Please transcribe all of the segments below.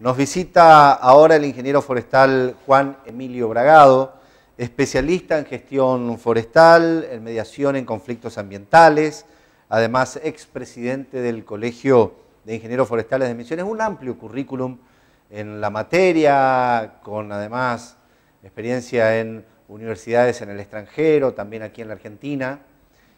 Nos visita ahora el ingeniero forestal Juan Emilio Bragado, especialista en gestión forestal, en mediación en conflictos ambientales, además expresidente del Colegio de Ingenieros Forestales de Misiones, un amplio currículum en la materia, con además experiencia en universidades en el extranjero, también aquí en la Argentina,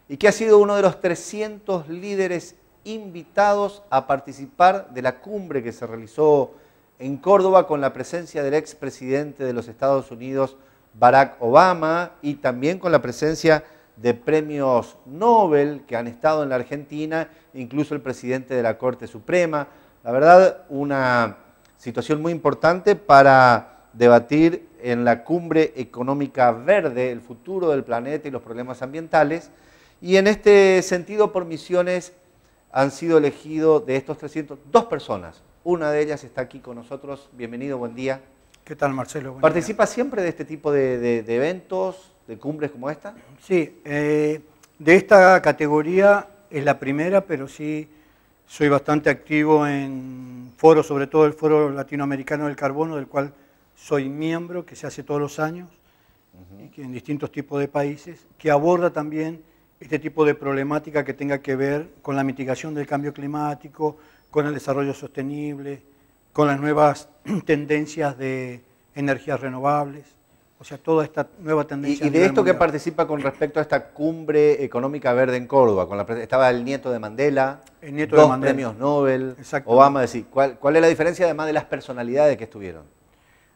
y que ha sido uno de los 300 líderes invitados a participar de la cumbre que se realizó en Córdoba con la presencia del expresidente de los Estados Unidos, Barack Obama, y también con la presencia de premios Nobel que han estado en la Argentina, incluso el presidente de la Corte Suprema. La verdad, una situación muy importante para debatir en la cumbre económica verde el futuro del planeta y los problemas ambientales. Y en este sentido, por misiones han sido elegidos de estos 300 dos personas, una de ellas está aquí con nosotros. Bienvenido, buen día. ¿Qué tal, Marcelo? ¿Participa siempre de este tipo de, eventos, de cumbres como esta? Sí, eh, de esta categoría es la primera, pero sí soy bastante activo en foros, sobre todo el Foro Latinoamericano del Carbono, del cual soy miembro, que se hace todos los años, en distintos tipos de países, que aborda también este tipo de problemática que tenga que ver con la mitigación del cambio climático, con el desarrollo sostenible, con las nuevas tendencias de energías renovables, o sea, toda esta nueva tendencia. ¿Y, de esto que participa con respecto a esta cumbre económica verde en Córdoba? Con la, estaba el nieto de Mandela, el nieto de Mandela. premios Nobel, Obama, decir, ¿cuál, es la diferencia además de las personalidades que estuvieron?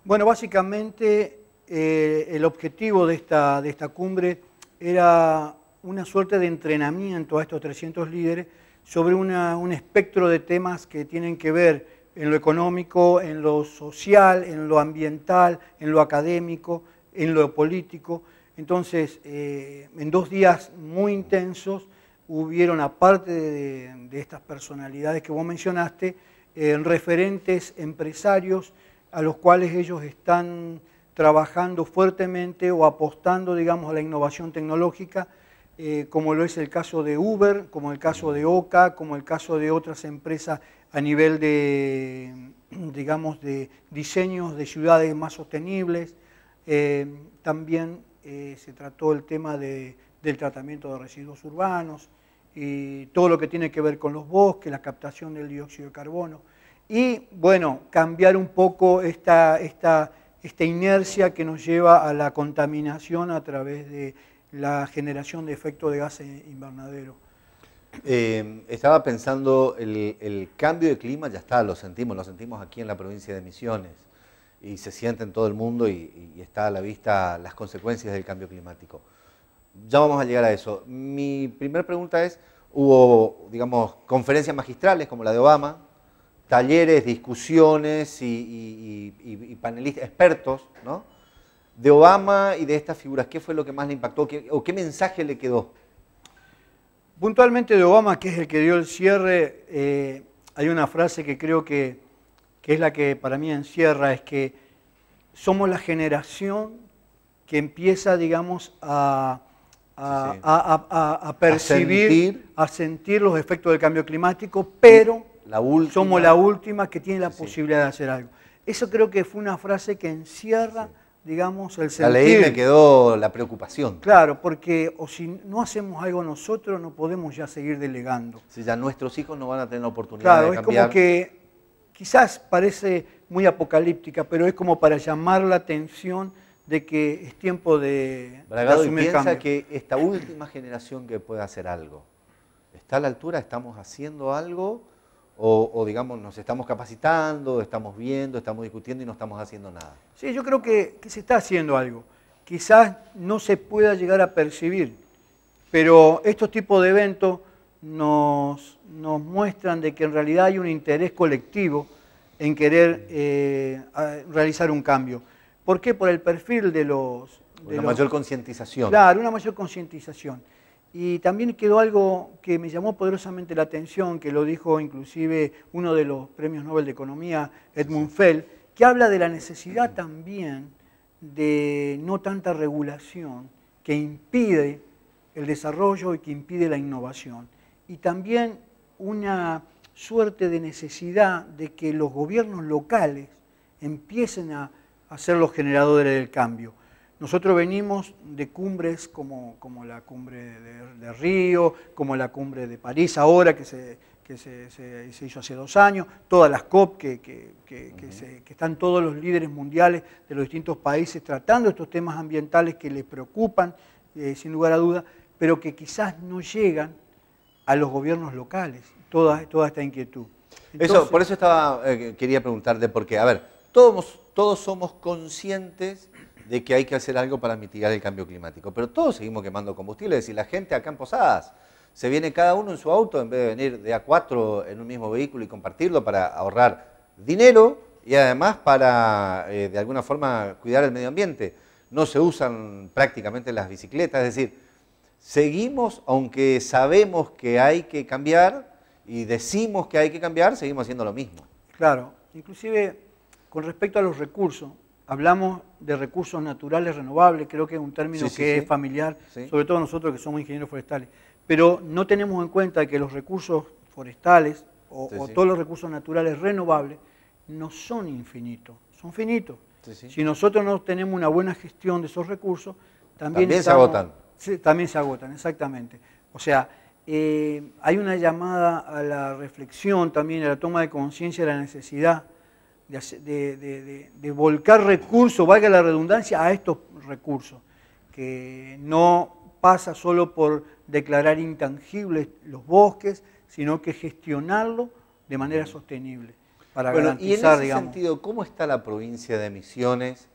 Bueno, básicamente eh, el objetivo de esta, de esta cumbre era una suerte de entrenamiento a estos 300 líderes sobre un espectro de temas que tienen que ver en lo económico, en lo social, en lo ambiental, en lo académico, en lo político. Entonces, eh, en dos días muy intensos hubieron, aparte de, estas personalidades que vos mencionaste, eh, referentes empresarios a los cuales ellos están trabajando fuertemente o apostando, digamos, a la innovación tecnológica eh, como lo es el caso de Uber, como el caso de Oca, como el caso de otras empresas a nivel de, digamos, de diseños de ciudades más sostenibles. Eh, también eh, se trató el tema del tratamiento de residuos urbanos y todo lo que tiene que ver con los bosques, la captación del dióxido de carbono. Y bueno, cambiar un poco esta inercia que nos lleva a la contaminación a través de la generación de efecto de gases invernadero. Eh, estaba pensando, el, cambio de clima ya está, lo sentimos, lo sentimos aquí en la provincia de Misiones y se siente en todo el mundo y, está a la vista las consecuencias del cambio climático. Ya vamos a llegar a eso. Mi primera pregunta es, hubo, digamos, conferencias magistrales como la de Obama, talleres, discusiones y panelistas, expertos, ¿no? de Obama y de estas figuras? ¿Qué fue lo que más le impactó o qué mensaje le quedó? Puntualmente de Obama, que es el que dio el cierre, eh, hay una frase que creo que, es la que para mí encierra, es que somos la generación que empieza, digamos, a, percibir, a sentir. los efectos del cambio climático, pero somos la última que tiene la posibilidad de hacer algo. Eso creo que fue una frase que encierra digamos, el sentir. La ley me quedó la preocupación. Claro, porque o si no hacemos algo nosotros, no podemos ya seguir delegando. Si ya nuestros hijos no van a tener la oportunidad claro, de cambiar. Claro, es como que quizás parece muy apocalíptica, pero es como para llamar la atención de que es tiempo de, Bragado piensa que esta última generación que pueda hacer algo está a la altura, estamos haciendo algo o, digamos, nos estamos capacitando, estamos viendo, estamos discutiendo y no estamos haciendo nada. Sí, yo creo que, se está haciendo algo. Quizás no se pueda llegar a percibir, pero estos tipos de eventos nos, muestran de que en realidad hay un interés colectivo en querer eh, realizar un cambio. ¿Por qué? Por el perfil de los... una mayor concientización. Claro, una mayor concientización. Y también quedó algo que me llamó poderosamente la atención, que lo dijo inclusive uno de los premios Nobel de Economía, Edmund Fell, que habla de la necesidad también de no tanta regulación que impide el desarrollo y que impide la innovación. Y también una suerte de necesidad de que los gobiernos locales empiecen a, ser los generadores del cambio. Nosotros venimos de cumbres como, como la cumbre de, Río, como la cumbre de París ahora, que se, se, hizo hace dos años, todas las COP, que, están todos los líderes mundiales de los distintos países tratando estos temas ambientales que les preocupan, eh, sin lugar a duda, pero que quizás no llegan a los gobiernos locales, toda, toda esta inquietud. eso, por eso estaba, eh, quería preguntarte, qué. a ver, todos, todos somos conscientes de que hay que hacer algo para mitigar el cambio climático. Pero todos seguimos quemando combustibles y la gente acá en Posadas se viene cada uno en su auto en vez de venir de a cuatro en un mismo vehículo y compartirlo para ahorrar dinero y además para eh, de alguna forma cuidar el medio ambiente. No se usan prácticamente las bicicletas, es decir, seguimos, aunque sabemos que hay que cambiar y decimos que hay que cambiar, seguimos haciendo lo mismo. Claro, inclusive con respecto a los recursos, hablamos de recursos naturales renovables, creo que es un término que es familiar, sobre todo nosotros que somos ingenieros forestales, pero no tenemos en cuenta que los recursos forestales o, todos los recursos naturales renovables no son infinitos, son finitos. Si nosotros no tenemos una buena gestión de esos recursos, también, se agotan. también se agotan, exactamente. O sea, eh, hay una llamada a la reflexión también, a la toma de conciencia de la necesidad de, volcar recursos, valga la redundancia, a estos recursos, que no pasa solo por declarar intangibles los bosques, sino que gestionarlo de manera sostenible. Para garantizar, y en ese sentido, ¿cómo está la provincia de Misiones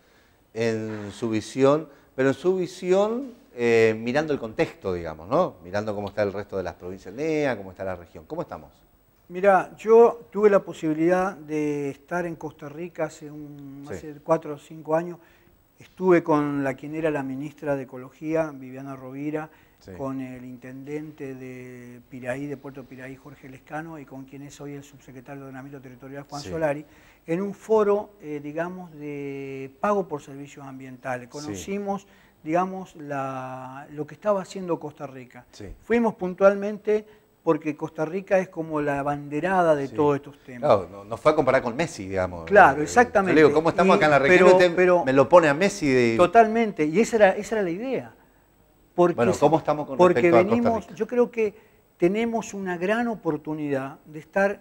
en su visión? Pero en su visión, eh, mirando el contexto, digamos, ¿no? Mirando cómo está el resto de las provincias NEA, cómo está la región. ¿Cómo estamos? Mira, yo tuve la posibilidad de estar en Costa Rica hace, un, hace cuatro o cinco años. Estuve con la quien era la ministra de Ecología, Viviana Rovira, con el intendente de Piraí, de Puerto Piraí, Jorge Lescano, y con quien es hoy el subsecretario de Ordenamiento Territorial, Juan Solari, en un foro, eh, digamos, de pago por servicios ambientales. Conocimos, digamos, lo que estaba haciendo Costa Rica. Fuimos puntualmente porque Costa Rica es como la banderada de todos estos temas. Claro, nos fue a comparar con Messi, digamos. Claro, eh, exactamente. Yo le digo, ¿cómo estamos acá en la región? Este pero, me lo pone a Messi. De... Totalmente, y esa era, esa era la idea. Porque, bueno, ¿cómo estamos con Porque venimos, yo creo que tenemos una gran oportunidad de estar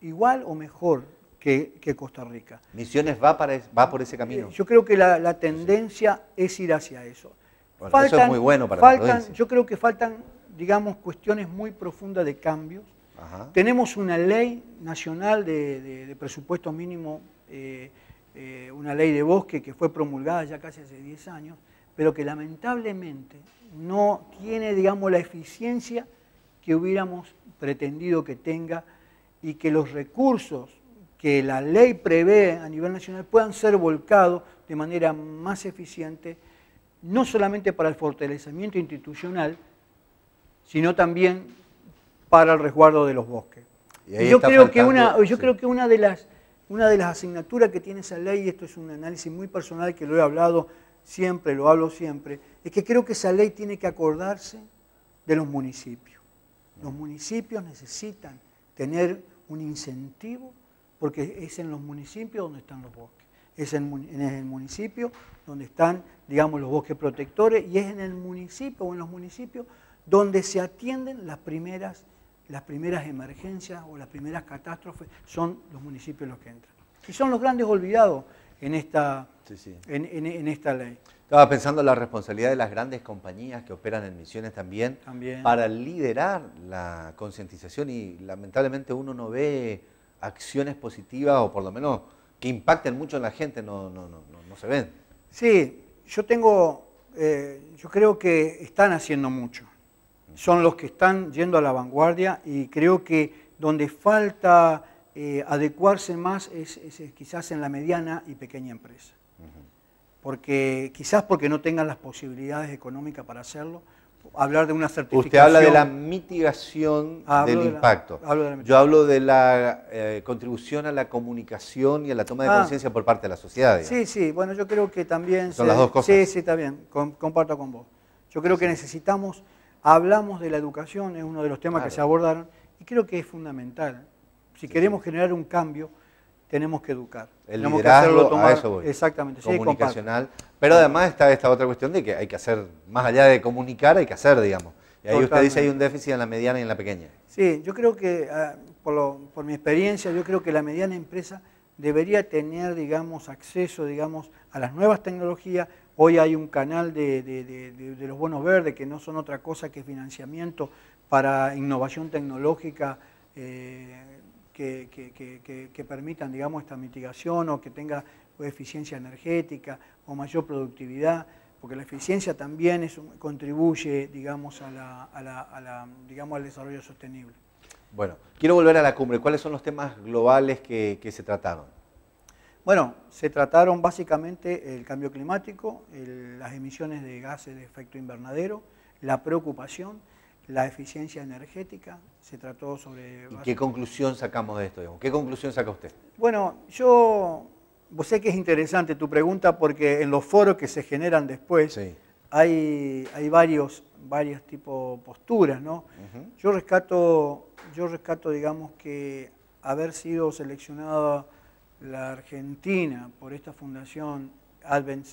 igual o mejor que, Costa Rica. ¿Misiones va, para, va por ese eh, camino? Yo creo que la, tendencia es ir hacia eso. eso es muy bueno para faltan, Yo creo que faltan digamos, cuestiones muy profundas de cambios. Tenemos una ley nacional de, presupuesto mínimo, eh, eh, una ley de bosque que fue promulgada ya casi hace 10 años, pero que lamentablemente no tiene, digamos, la eficiencia que hubiéramos pretendido que tenga y que los recursos que la ley prevé a nivel nacional puedan ser volcados de manera más eficiente, no solamente para el fortalecimiento institucional, sino también para el resguardo de los bosques. yo, creo que una, de, las, asignaturas que tiene esa ley, y esto es un análisis muy personal que lo he hablado siempre, lo hablo siempre, es que creo que esa ley tiene que acordarse de los municipios. Los municipios necesitan tener un incentivo porque es en los municipios donde están los bosques, es en, en el municipio donde están, digamos, los bosques protectores y es en el municipio o en los municipios donde se atienden las primeras, las primeras emergencias o las primeras catástrofes, son los municipios los que entran. Y son los grandes olvidados en esta, En, esta ley. Estaba pensando en la responsabilidad de las grandes compañías que operan en misiones también, para liderar la concientización y lamentablemente uno no ve acciones positivas o por lo menos que impacten mucho en la gente, no, no, no, no se ven. Sí, yo tengo, eh, yo creo que están haciendo mucho son los que están yendo a la vanguardia y creo que donde falta eh, adecuarse más es, quizás en la mediana y pequeña empresa. Porque quizás porque no tengan las posibilidades económicas para hacerlo, hablar de una certificación. Usted habla de la mitigación del impacto. Yo hablo de la eh, contribución a la comunicación y a la toma de ah. conciencia por parte de la sociedad. Sí, sí, bueno, yo creo que también... Son las dos cosas. Sí, sí, está bien, comparto con vos. Yo creo que necesitamos hablamos de la educación, es uno de los temas que se abordaron, y creo que es fundamental. Si queremos generar un cambio, tenemos que educar. El tenemos liderazgo, que hacerlo a eso Comunicacional. pero además está esta otra cuestión de que hay que hacer, más allá de comunicar, hay que hacer, digamos. Y ahí usted dice hay un déficit en la mediana y en la pequeña. Sí, yo creo que, ah, por, por mi experiencia, yo creo que la mediana empresa debería tener, digamos, acceso, digamos, a las nuevas tecnologías, Hoy hay un canal de, los bonos verdes que no son otra cosa que financiamiento para innovación tecnológica eh, que, que, permitan, digamos, esta mitigación o que tenga eficiencia energética o mayor productividad, porque la eficiencia también contribuye, digamos, digamos, al desarrollo sostenible. Bueno, quiero volver a la cumbre. ¿Cuáles son los temas globales que se trataron? Bueno, se trataron básicamente el cambio climático, las emisiones de gases de efecto invernadero, la preocupación, la eficiencia energética, se trató sobre... ¿Y qué conclusión sacamos de esto? ¿Qué conclusión saca usted? Bueno, yo... Vos sé que es interesante tu pregunta porque en los foros que se generan después hay, hay varios, tipos de posturas, ¿no? Yo rescato, yo rescato, digamos, que haber sido seleccionado la Argentina por esta fundación Advent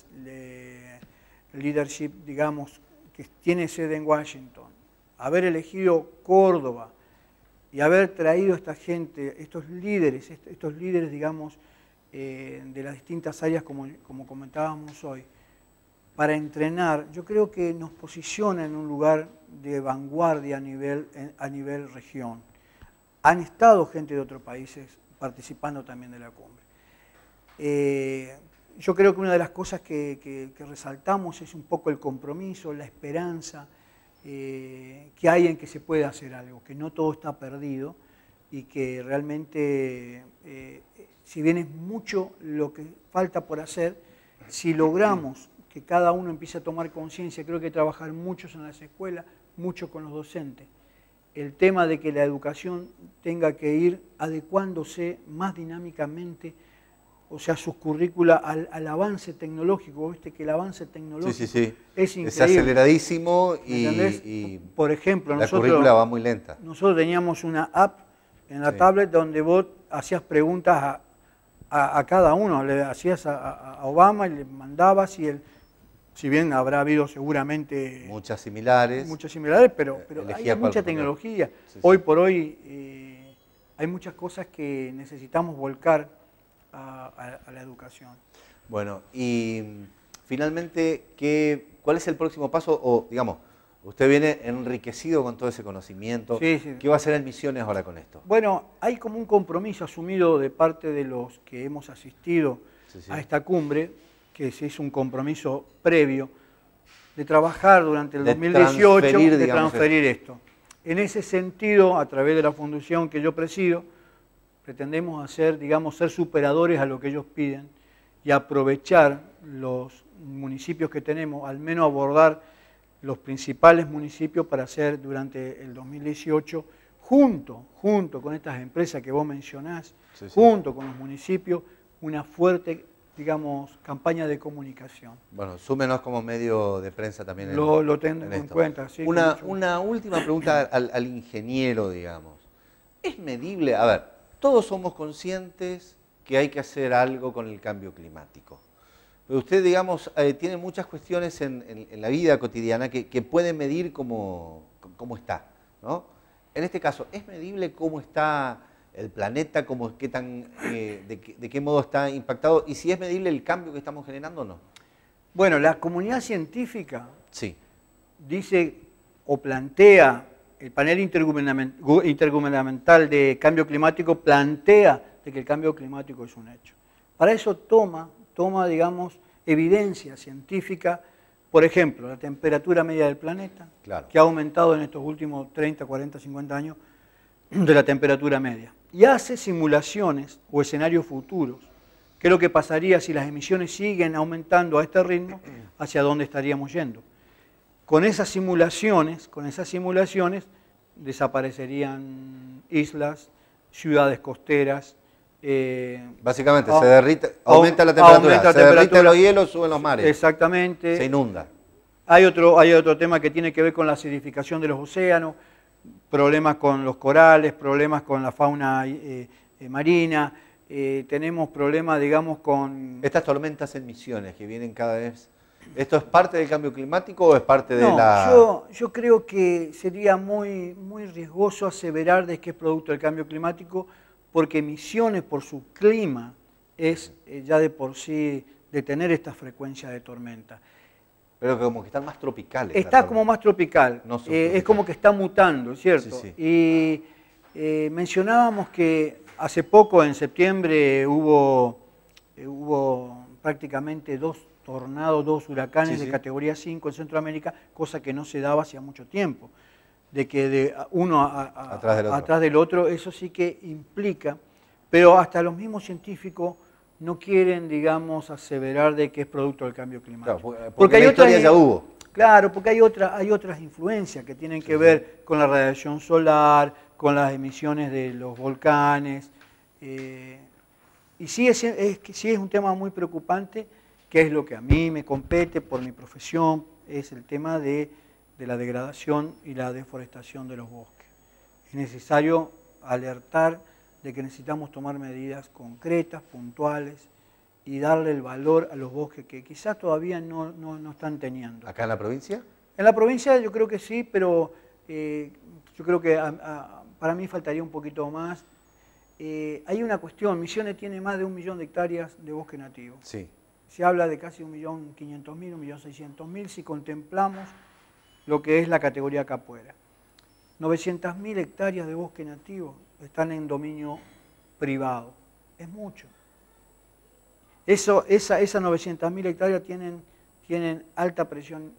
Leadership, digamos, que tiene sede en Washington, haber elegido Córdoba y haber traído a esta gente, estos líderes, estos líderes, digamos, eh, de las distintas áreas como, como comentábamos hoy, para entrenar, yo creo que nos posiciona en un lugar de vanguardia a nivel, a nivel región. Han estado gente de otros países participando también de la cumbre. Eh, yo creo que una de las cosas que, resaltamos es un poco el compromiso, la esperanza eh, que hay en que se puede hacer algo, que no todo está perdido y que realmente, eh, si bien es mucho lo que falta por hacer, si logramos que cada uno empiece a tomar conciencia, creo que hay que trabajar muchos en las escuelas, mucho con los docentes, el tema de que la educación tenga que ir adecuándose más dinámicamente, o sea, sus currículas al, avance tecnológico, viste que el avance tecnológico es increíble. Es aceleradísimo y, por ejemplo, la currícula va muy lenta. Nosotros teníamos una app en la tablet donde vos hacías preguntas a, cada uno, le hacías a, Obama y le mandabas y él si bien habrá habido seguramente... Muchas similares. Muchas similares, pero, eh, pero hay mucha tecnología. hoy por hoy eh, hay muchas cosas que necesitamos volcar a, la educación. Bueno, y finalmente, ¿cuál es el próximo paso? O, digamos, usted viene enriquecido con todo ese conocimiento. Sí, ¿Qué va a hacer en Misiones ahora con esto? Bueno, hay como un compromiso asumido de parte de los que hemos asistido a esta cumbre que se hizo un compromiso previo de trabajar durante el 2018 y de transferir esto. En ese sentido, a través de la fundación que yo presido, pretendemos hacer, digamos, ser superadores a lo que ellos piden y aprovechar los municipios que tenemos, al menos abordar los principales municipios para hacer durante el 2018, junto, junto con estas empresas que vos mencionás, junto con los municipios, una fuerte digamos, campaña de comunicación. Bueno, súmenos como medio de prensa también. En, lo, lo tengo en, cuenta, sí. Una, última pregunta al, ingeniero, digamos. ¿Es medible? A ver, todos somos conscientes que hay que hacer algo con el cambio climático. Pero usted, digamos, eh, tiene muchas cuestiones en, la vida cotidiana que, puede medir cómo, cómo está, ¿no? En este caso, ¿es medible cómo está el planeta, tan, eh, de, qué modo está impactado y si es medible el cambio que estamos generando o no. Bueno, la comunidad científica sí. dice o plantea, el panel intergubernamental de cambio climático plantea de que el cambio climático es un hecho. Para eso toma, toma, digamos, evidencia científica, por ejemplo, la temperatura media del planeta, que ha aumentado en estos últimos 30, 40, 50 años de la temperatura media y hace simulaciones o escenarios futuros. ¿Qué es lo que pasaría si las emisiones siguen aumentando a este ritmo? ¿Hacia dónde estaríamos yendo? Con esas simulaciones, con esas simulaciones desaparecerían islas, ciudades costeras. Eh, Básicamente, se derrite, aumenta la temperatura, se derrite los hielos, suben los mares. Exactamente. Se inunda. Hay otro, hay otro tema que tiene que ver con la acidificación de los océanos problemas con los corales, problemas con la fauna eh, eh, marina, eh, tenemos problemas, digamos, con... Estas tormentas en misiones que vienen cada vez... ¿Esto es parte del cambio climático o es parte de la...? Yo, yo creo que sería muy, muy riesgoso aseverar de que es producto del cambio climático porque Misiones, por su clima, es ya de por sí de tener esta frecuencia de tormenta. Pero como que están más tropicales. Está como más tropical. Eh, es como que está mutando, ¿cierto? Y eh, mencionábamos que hace poco, en septiembre, hubo, eh, hubo prácticamente dos tornados, dos huracanes de categoría 5 en Centroamérica, cosa que no se daba hacía mucho tiempo. De que de uno atrás del otro, eso sí que implica, pero hasta los mismos científicos no quieren, digamos, aseverar de que es producto del cambio climático. porque, hay otras, hubo. Claro, porque hay, otra, hay otras influencias que tienen que ver con la radiación solar, con las emisiones de los volcanes. Eh, y sí es, es un tema muy preocupante, que es lo que a mí me compete por mi profesión, es el tema de la degradación y la deforestación de los bosques. Es necesario alertar de que necesitamos tomar medidas concretas, puntuales y darle el valor a los bosques que quizás todavía no, están teniendo. ¿Acá en la provincia? En la provincia yo creo que sí, pero eh, yo creo que para mí faltaría un poquito más. Eh, hay una cuestión, Misiones tiene más de un millón de hectáreas de bosque nativo. Sí. Se habla de casi un millón quinientos mil, un millón seiscientos mil, si contemplamos lo que es la categoría 900 mil hectáreas de bosque nativo están en dominio privado. Es mucho. Eso, esa, esas 900.000 hectáreas tienen, tienen alta presión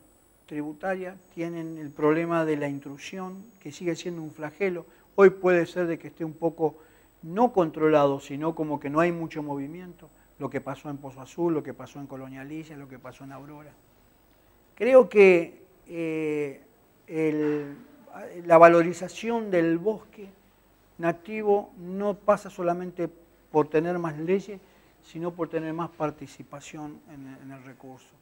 tributaria, tienen el problema de la intrusión, que sigue siendo un flagelo. Hoy puede ser de que esté un poco no controlado, sino como que no hay mucho movimiento, lo que pasó en Pozo Azul, lo que pasó en Colonialicia, lo que pasó en Aurora. Creo que eh, la valorización del bosque nativo no pasa solamente por tener más leyes, sino por tener más participación en, el recurso.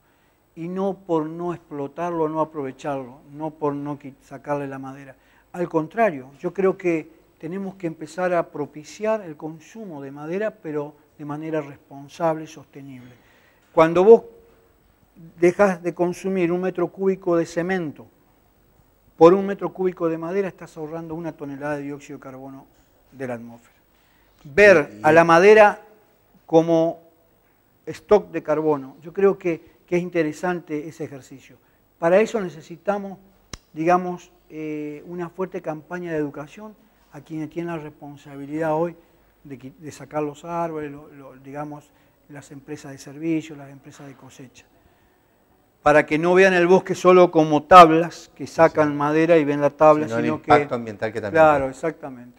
Y no por no explotarlo, no aprovecharlo, no por no sacarle la madera. Al contrario, yo creo que tenemos que empezar a propiciar el consumo de madera, pero de manera responsable y sostenible. Cuando vos dejas de consumir un metro cúbico de cemento por un metro cúbico de madera estás ahorrando una tonelada de dióxido de carbono de la atmósfera. Ver a la madera como stock de carbono, yo creo que, es interesante ese ejercicio. Para eso necesitamos, digamos, eh, una fuerte campaña de educación a quienes tienen la responsabilidad hoy de, sacar los árboles, digamos, las empresas de servicios, las empresas de cosecha para que no vean el bosque solo como tablas que sacan madera y ven la tabla, sino, el impacto ambiental que también. Claro, exactamente.